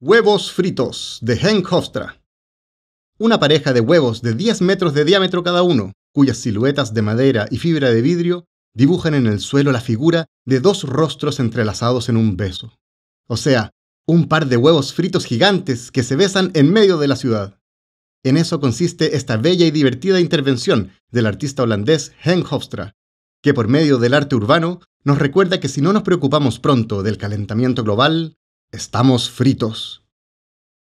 Huevos fritos de Henk Hofstra. Una pareja de huevos de 10 metros de diámetro cada uno, cuyas siluetas de madera y fibra de vidrio dibujan en el suelo la figura de dos rostros entrelazados en un beso. O sea, un par de huevos fritos gigantes que se besan en medio de la ciudad. En eso consiste esta bella y divertida intervención del artista holandés Henk Hofstra, que por medio del arte urbano nos recuerda que si no nos preocupamos pronto del calentamiento global, estamos fritos.